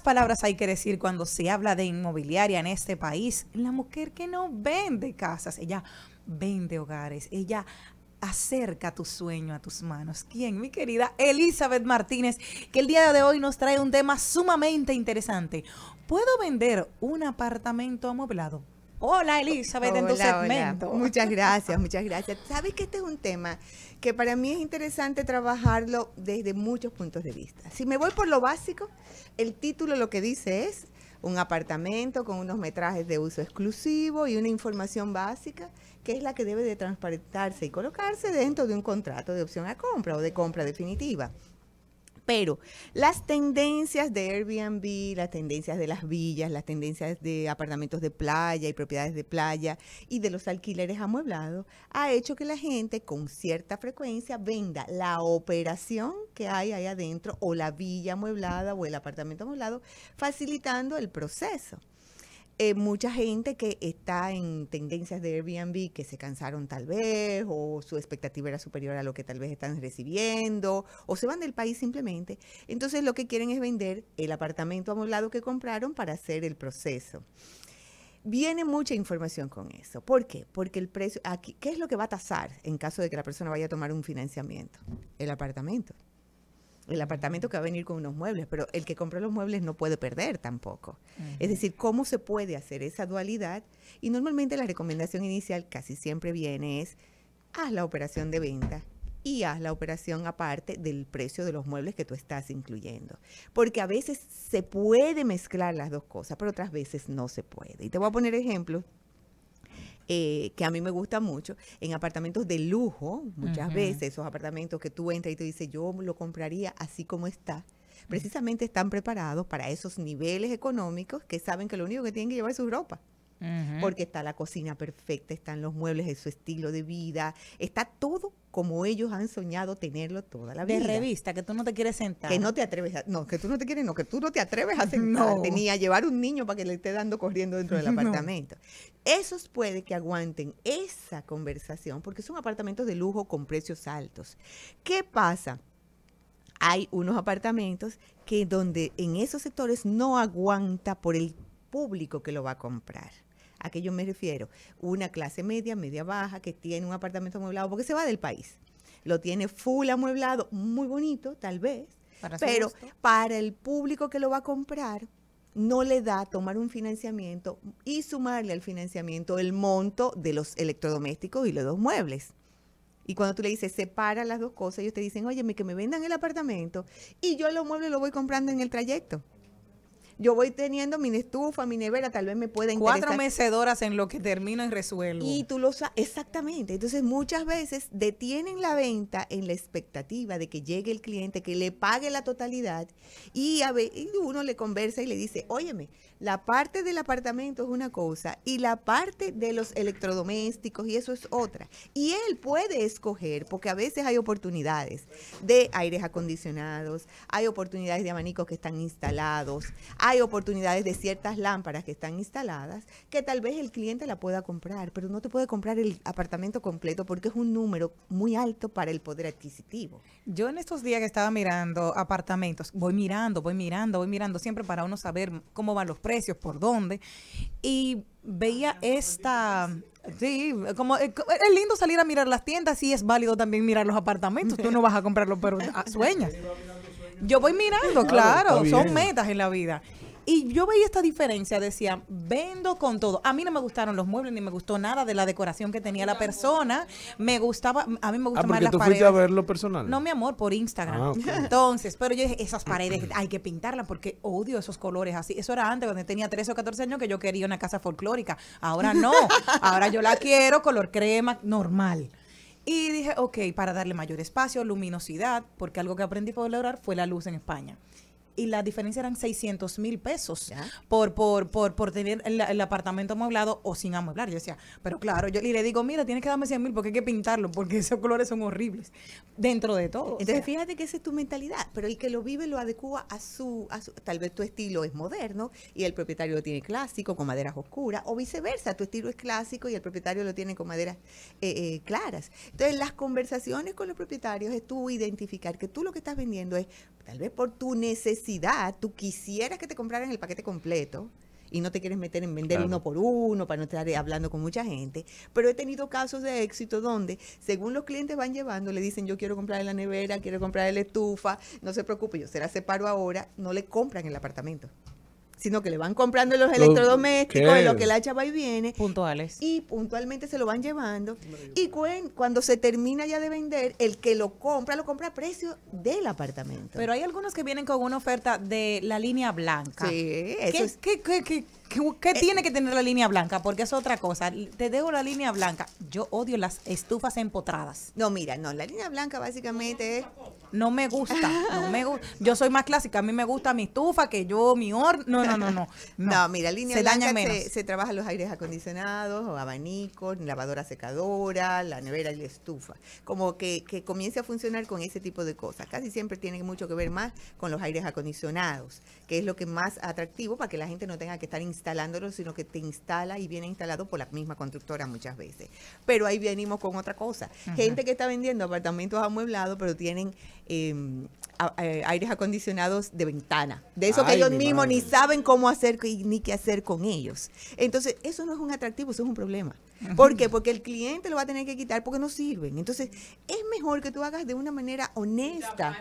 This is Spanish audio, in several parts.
palabras hay que decir cuando se habla de inmobiliaria en este país. La mujer que no vende casas, ella vende hogares, ella acerca tu sueño a tus manos. ¿Quién? Mi querida Elizabeth Martínez, que el día de hoy nos trae un tema sumamente interesante. ¿Puedo vender un apartamento amueblado? Hola Elizabeth, Muchas gracias, muchas gracias. Sabes que este es un tema que para mí es interesante trabajarlo desde muchos puntos de vista. Si me voy por lo básico, el título lo que dice es un apartamento con unos metrajes de uso exclusivo y una información básica que es la que debe de transparentarse y colocarse dentro de un contrato de opción a compra o de compra definitiva pero las tendencias de Airbnb, las tendencias de las villas, las tendencias de apartamentos de playa y propiedades de playa y de los alquileres amueblados, ha hecho que la gente con cierta frecuencia venda la operación que hay ahí adentro o la villa amueblada o el apartamento amueblado, facilitando el proceso. Eh, mucha gente que está en tendencias de Airbnb que se cansaron tal vez o su expectativa era superior a lo que tal vez están recibiendo o se van del país simplemente. Entonces lo que quieren es vender el apartamento amoblado que compraron para hacer el proceso. Viene mucha información con eso. ¿Por qué? Porque el precio, aquí, ¿qué es lo que va a tasar en caso de que la persona vaya a tomar un financiamiento? El apartamento el apartamento que va a venir con unos muebles, pero el que compró los muebles no puede perder tampoco. Es decir, ¿cómo se puede hacer esa dualidad? Y normalmente la recomendación inicial casi siempre viene es, haz la operación de venta y haz la operación aparte del precio de los muebles que tú estás incluyendo. Porque a veces se puede mezclar las dos cosas, pero otras veces no se puede. Y te voy a poner ejemplos eh, que a mí me gusta mucho, en apartamentos de lujo, muchas veces esos apartamentos que tú entras y te dices, yo lo compraría así como está precisamente están preparados para esos niveles económicos que saben que lo único que tienen que llevar es su ropa. Porque está la cocina perfecta, están los muebles de su estilo de vida, está todo como ellos han soñado tenerlo toda la vida. De revista, que tú no te quieres sentar. Que no te atreves a, no, que tú no te quieres, no, que tú no te atreves a sentar. no. ni a llevar un niño para que le esté dando corriendo dentro del apartamento. Esos puede que aguanten esa conversación porque son apartamentos de lujo con precios altos. ¿Qué pasa? Hay unos apartamentos que donde en esos sectores no aguanta por el público que lo va a comprar. ¿A qué yo me refiero? Una clase media, media baja, que tiene un apartamento amueblado, porque se va del país. Lo tiene full amueblado, muy bonito, tal vez, pero para el público que lo va a comprar, no le da tomar un financiamiento y sumarle al financiamiento el monto de los electrodomésticos y los dos muebles. Y cuando tú le dices, separa las dos cosas, ellos te dicen, oye, que me vendan el apartamento y yo los muebles lo voy comprando en el trayecto yo voy teniendo mi estufa, mi nevera, tal vez me pueden Cuatro mecedoras en lo que termino en resuelvo. Y tú lo sabes, exactamente. Entonces muchas veces detienen la venta en la expectativa de que llegue el cliente, que le pague la totalidad y, a uno le conversa y le dice, óyeme, la parte del apartamento es una cosa y la parte de los electrodomésticos y eso es otra. Y él puede escoger, porque a veces hay oportunidades de aires acondicionados, hay oportunidades de abanicos que están instalados, hay oportunidades de ciertas lámparas que están instaladas que tal vez el cliente la pueda comprar, pero no te puede comprar el apartamento completo porque es un número muy alto para el poder adquisitivo. Yo en estos días que estaba mirando apartamentos, voy mirando, voy mirando, voy mirando siempre para uno saber cómo van los precios, por dónde, y veía esta... Sí, como es lindo salir a mirar las tiendas y es válido también mirar los apartamentos. Tú no vas a comprarlos, pero sueñas. Yo voy mirando, claro son metas en la vida. Y yo veía esta diferencia, decía, vendo con todo. A mí no me gustaron los muebles, ni me gustó nada de la decoración que tenía la persona. Me gustaba, a mí me ah, gusta más las paredes. a verlo personal? No, mi amor, por Instagram. Ah, Entonces, pero yo dije, esas paredes hay que pintarlas porque odio esos colores así. Eso era antes, cuando tenía 13 o 14 años, que yo quería una casa folclórica. Ahora no. Ahora yo la quiero color crema normal. Y dije, ok, para darle mayor espacio, luminosidad, porque algo que aprendí por lograr fue la luz en España y la diferencia eran 600 mil pesos por, por, tener el, apartamento amueblado o sin amueblar. Yo decía, pero claro, yo y le digo, mira, tienes que darme 100 mil porque hay que pintarlo, porque esos colores son horribles dentro de todo. Entonces, fíjate que esa es tu mentalidad, pero el que lo vive lo adecua a su, a su, tal vez tu estilo es moderno y el propietario lo tiene clásico, con maderas oscuras, o viceversa, tu estilo es clásico y el propietario lo tiene con maderas eh, eh, claras. Entonces, las conversaciones con los propietarios es tú identificar que tú lo que estás vendiendo es tal vez por tu necesidad, tú quisieras que te compraran el paquete completo y no te quieres meter en vender uno por uno para no estar eh, hablando con mucha gente. Pero he tenido casos de éxito donde, según los clientes van llevando, le dicen, yo quiero comprar la nevera, quiero comprar la estufa, no se preocupe, yo será separo ahora, no le compran el apartamento sino que le van comprando los electrodomésticos, en lo que la chava y viene. Puntuales. Y puntualmente se lo van llevando. Y cuando se termina ya de vender, el que lo compra, lo compra a precio del apartamento. Pero hay algunos que vienen con una oferta de la línea blanca. Sí, eso es. ¿qué, qué, qué ¿Qué, eh, tiene que tener la línea blanca? Porque es otra cosa. Te dejo la línea blanca. Yo odio las estufas empotradas. No, mira, no. La línea blanca básicamente es... No me gusta. No me Yo soy más clásica. A mí me gusta mi estufa que yo, mi horno. No, no, no, no. No, mira, línea se blanca daña se, se trabaja los aires acondicionados, o abanicos, lavadora secadora, la nevera y la estufa. Como que, que comience a funcionar con ese tipo de cosas. Casi siempre tiene mucho que ver más con los aires acondicionados, que es lo que más atractivo para que la gente no tenga que estar instalándolo, sino que te instala y viene instalado por la misma constructora muchas veces. Pero ahí venimos con otra cosa. Gente que está vendiendo apartamentos amueblados, pero tienen em, aires acondicionados de ventana. De eso que ellos mismos ni saben cómo hacer ni qué hacer con ellos. Entonces, eso no es un atractivo, eso es un problema. ¿Por qué? Porque el cliente lo va a tener que quitar porque no sirven. Entonces, es mejor que tú hagas de una manera honesta.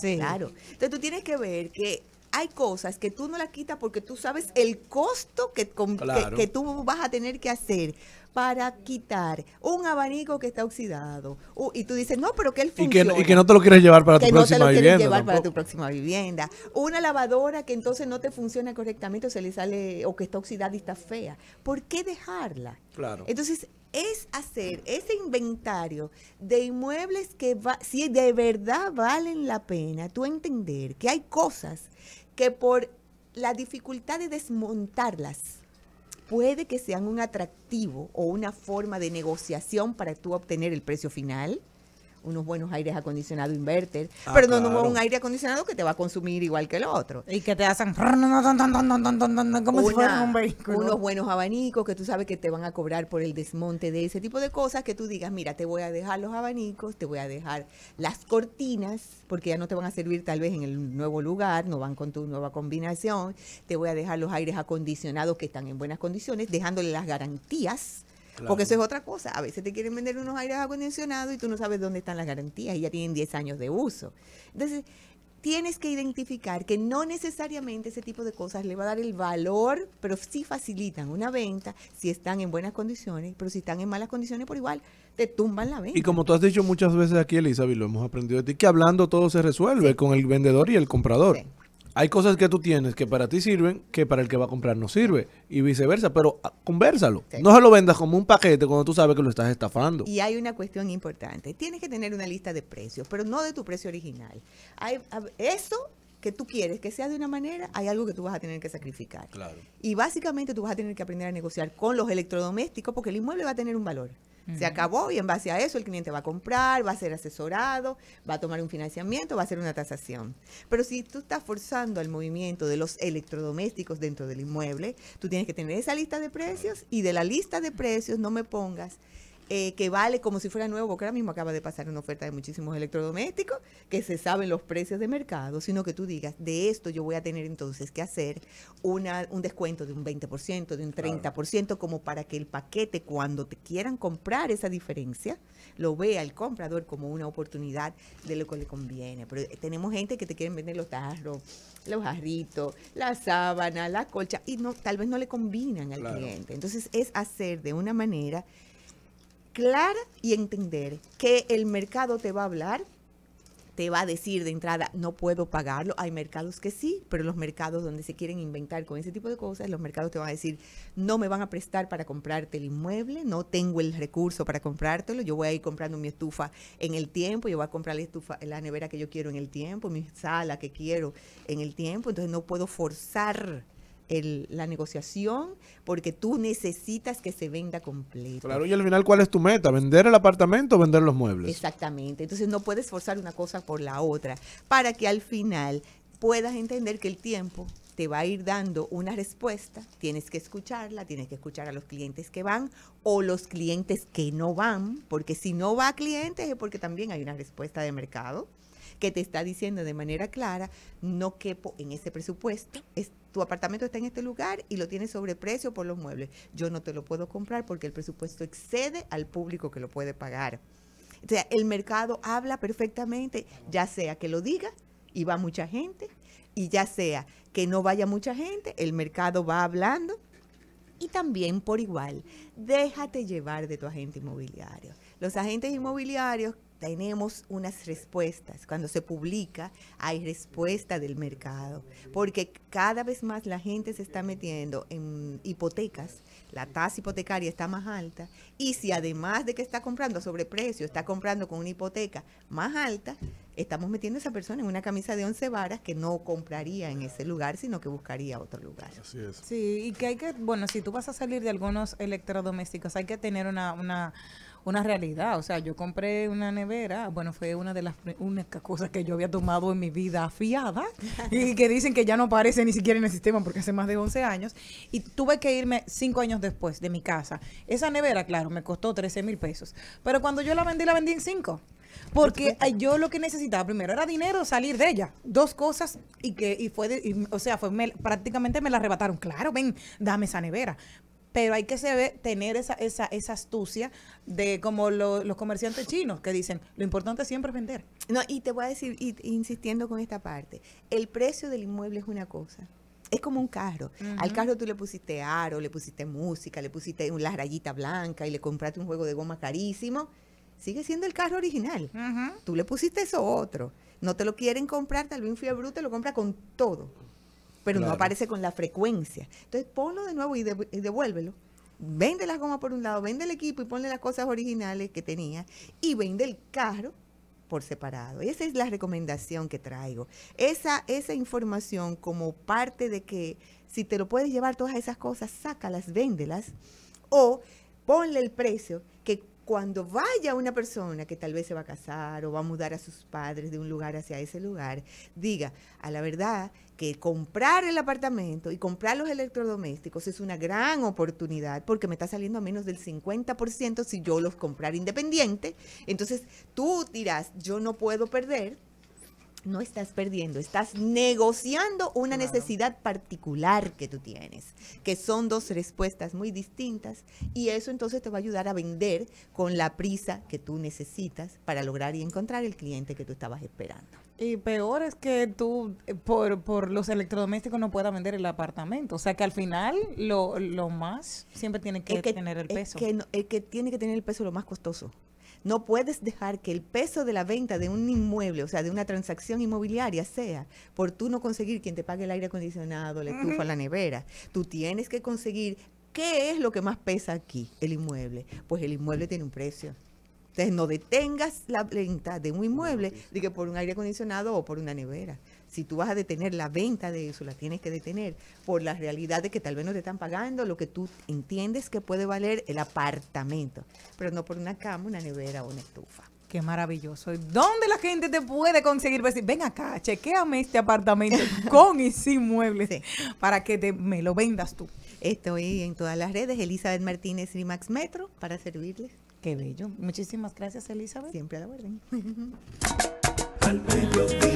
Claro. Entonces, tú tienes que ver que hay cosas que tú no las quitas porque tú sabes el costo que, que, tú vas a tener que hacer para quitar un abanico que está oxidado. y tú dices, no, pero que él funciona. Y que, no te lo quieres llevar para tu próxima llevar para tu próxima vivienda. Una lavadora que entonces no te funciona correctamente o se le sale, o que está oxidada y está fea. ¿Por qué dejarla? Claro. Entonces, es hacer ese inventario de inmuebles que va, si de verdad valen la pena, tú entender que hay cosas que por la dificultad de desmontarlas puede que sean un atractivo o una forma de negociación para tú obtener el precio final unos buenos aires acondicionados inverter, ah, pero no, un aire acondicionado que te va a consumir igual que el otro. Y que te hacen como si un vehículo. Unos buenos abanicos que tú sabes que te van a cobrar por el desmonte de ese tipo de cosas, que tú digas, mira, te voy a dejar los abanicos, te voy a dejar las cortinas, porque ya no te van a servir tal vez en el nuevo lugar, no van con tu nueva combinación, te voy a dejar los aires acondicionados que están en buenas condiciones, dejándole las garantías porque eso es otra cosa. A veces te quieren vender unos aires acondicionados y tú no sabes dónde están las garantías y ya tienen 10 años de uso. Entonces, tienes que identificar que no necesariamente ese tipo de cosas le va a dar el valor, pero sí facilitan una venta si están en buenas condiciones, pero si están en malas condiciones, por igual te tumban la venta. Y como tú has dicho muchas veces aquí, Elizabeth, lo hemos aprendido de ti, que hablando todo se resuelve con el vendedor y el comprador hay cosas que tú tienes que para ti sirven que para el que va a comprar no sirve y viceversa, pero ah, conversalo. No se lo vendas como un paquete cuando tú sabes que lo estás estafando. Y hay una cuestión importante, tienes que tener una lista de precios, pero no de tu precio original. Hay, eso que tú quieres que sea de una manera, hay algo que tú vas a tener que sacrificar. Y básicamente tú vas a tener que aprender a negociar con los electrodomésticos porque el inmueble va a tener un valor. Se acabó y en base a eso el cliente va a comprar, va a ser asesorado, va a tomar un financiamiento, va a hacer una tasación. Pero si tú estás forzando el movimiento de los electrodomésticos dentro del inmueble, tú tienes que tener esa lista de precios y de la lista de precios no me pongas eh, que vale como si fuera nuevo, que ahora mismo acaba de pasar una oferta de muchísimos electrodomésticos, que se saben los precios de mercado, sino que tú digas, de esto yo voy a tener entonces que hacer una, un descuento de un 20%, de un 30%, como para que el paquete, cuando te quieran comprar esa diferencia, lo vea el comprador como una oportunidad de lo que le conviene. Pero eh, tenemos gente que te quieren vender los tarros, los jarritos, la sábana, la colcha, y no, tal vez no le combinan al cliente. Entonces es hacer de una manera Clara y entender que el mercado te va a hablar, te va a decir de entrada, no puedo pagarlo. Hay mercados que sí, pero los mercados donde se quieren inventar con ese tipo de cosas, los mercados te van a decir, no me van a prestar para comprarte el inmueble, no tengo el recurso para comprártelo, yo voy a ir comprando mi estufa en el tiempo, yo voy a comprar la estufa, la nevera que yo quiero en el tiempo, mi sala que quiero en el tiempo, entonces no puedo forzar la negociación porque tú necesitas que se venda completo. Claro, y al final, ¿cuál es tu meta? ¿Vender el apartamento o vender los muebles? Exactamente. Entonces, no puedes forzar una cosa por la otra para que al final puedas entender que el tiempo te va a ir dando una respuesta, tienes que escucharla, tienes que escuchar a los clientes que van o los clientes que no van, porque si no va a clientes es porque también hay una respuesta de mercado que te está diciendo de manera clara, no quepo en ese presupuesto, apartamento está en este lugar y lo sobre sobreprecio por los muebles. Yo no te lo puedo comprar porque el presupuesto excede al público que lo puede pagar. O sea, el mercado habla perfectamente, ya sea que lo diga y va mucha gente, y ya sea que no vaya mucha gente, el mercado va hablando. Y también por igual, déjate llevar de tu agente inmobiliario. Los agentes inmobiliarios tenemos unas respuestas. Cuando se publica, hay respuesta del mercado, porque cada vez más la gente se está metiendo en hipotecas, la tasa hipotecaria está más alta, y si además de que está comprando a sobreprecio, está comprando con una hipoteca más alta, estamos metiendo a esa persona en una camisa de 11 varas que no compraría en ese lugar, sino que buscaría otro lugar. Así es. Sí, y que hay que, bueno, si tú vas a salir de algunos electrodomésticos, hay que tener una una realidad. O sea, yo compré una nevera, bueno, fue una de las únicas cosas que yo había tomado en mi vida fiada y que dicen que ya no aparece ni siquiera en el sistema porque hace más de 11 años. Y tuve que irme cinco años después de mi casa. Esa nevera, claro, me costó 13 mil pesos. Pero cuando yo la vendí, la vendí en 5. Porque yo lo que necesitaba primero era dinero, salir de ella. Dos cosas y que y fue, o sea, fue prácticamente me la arrebataron. Claro, ven, dame esa nevera pero hay que saber, tener esa, astucia de como los comerciantes chinos que dicen, lo importante siempre es vender. No, y te voy a decir, insistiendo con esta parte, el precio del inmueble es una cosa. Es como un carro. Al carro tú le pusiste aro, le pusiste música, le pusiste una rayita blanca y le compraste un juego de goma carísimo. Sigue siendo el carro original. Tú le pusiste eso otro. No te lo quieren comprar, tal vez un fiebre te lo compra con todo pero no aparece con la frecuencia. Entonces ponlo de nuevo y, devuélvelo. Vende las gomas por un lado, vende el equipo y ponle las cosas originales que tenía y vende el carro por separado. Esa es la recomendación que traigo. Esa, esa información como parte de que si te lo puedes llevar todas esas cosas, sácalas, véndelas o ponle el precio que cuando vaya una persona que tal vez se va a casar o va a mudar a sus padres de un lugar hacia ese lugar, diga, a la verdad, que comprar el apartamento y comprar los electrodomésticos es una gran oportunidad porque me está saliendo a menos del 50% si yo los comprar independiente. Entonces tú dirás, yo no puedo perder no estás perdiendo, estás negociando una necesidad particular que tú tienes, que son dos respuestas muy distintas y eso entonces te va a ayudar a vender con la prisa que tú necesitas para lograr y encontrar el cliente que tú estabas esperando. Y peor es que tú eh, por, los electrodomésticos no puedas vender el apartamento. O sea que al final lo, más siempre tiene que, tener el peso. que, es que tiene que tener el peso lo más costoso. No puedes dejar que el peso de la venta de un inmueble, o sea, de una transacción inmobiliaria, sea por tú no conseguir quien te pague el aire acondicionado, la estufa, la nevera. Tú tienes que conseguir qué es lo que más pesa aquí, el inmueble. Pues el inmueble tiene un precio. Entonces, no detengas la venta de un inmueble de que por un aire acondicionado o por una nevera. Si tú vas a detener la venta de eso, la tienes que detener por la realidad de que tal vez no te están pagando lo que tú entiendes que puede valer el apartamento, pero no por una cama, una nevera o una estufa. Qué maravilloso. ¿Dónde la gente te puede conseguir? Decir, pues, ven acá, chequeame este apartamento con y sin muebles para que me lo vendas tú. Estoy en todas las redes, Elizabeth Martínez y max Metro, para servirles. Qué bello. Muchísimas gracias, Elizabeth. Siempre a la orden.